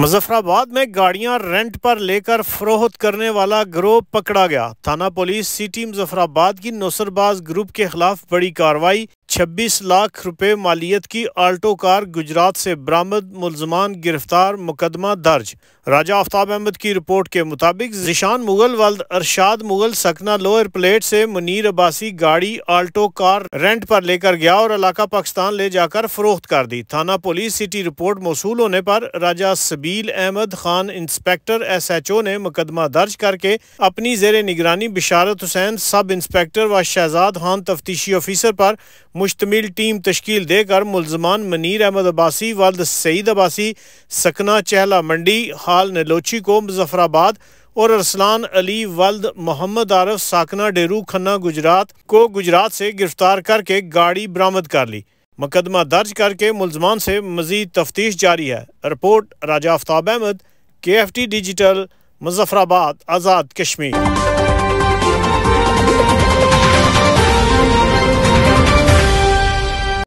मुजफ्फराबाद में गाड़ियां रेंट पर लेकर फरोहत करने वाला ग्रोह पकड़ा गया थाना पुलिस सिटी मुजफ्फराबाद की नौसरबाज ग्रुप के खिलाफ बड़ी कार्रवाई छब्बीस लाख रुपए मालियत की आल्टो कार गुजरात से बरामद मुलजमान गिरफ्तार मुकदमा दर्ज राजा आफ्ताब अहमद की रिपोर्ट के मुताबिक जिशान मुगल वालद अरशाद मुगल सकना लोअर प्लेट से मुनीर अब्बासी गाड़ी आल्टो कार रेंट पर लेकर गया और इलाका पाकिस्तान ले जाकर फरोख्त कर दी थाना पुलिस सिटी रिपोर्ट मौसू होने पर Raja Sabil Ahmed Khan inspector S H O ने मुकदमा दर्ज करके अपनी जेर निगरानी बिशारत हुसैन सब इंस्पेक्टर व शहजाद खान तफ्तीशी ऑफिसर पर मुश्तमिल टीम तश्कील देकर मुलजमान मनीर अहमद अब्बासी वल्द सईद अब्बासी सकना चहला मंडी हाल नलोची को मुजफ्फराबाद और अरसलान अली वल्द मोहम्मद आरफ साकना डेरू खन्ना गुजरात को गुजरात से गिरफ्तार करके गाड़ी बरामद कर ली मुकदमा दर्ज करके मुलजमान से मजीद तफ्तीश जारी है रिपोर्ट राजा आफ्ताब अहमद के F T digital Muzaffarabad Azad Kashmir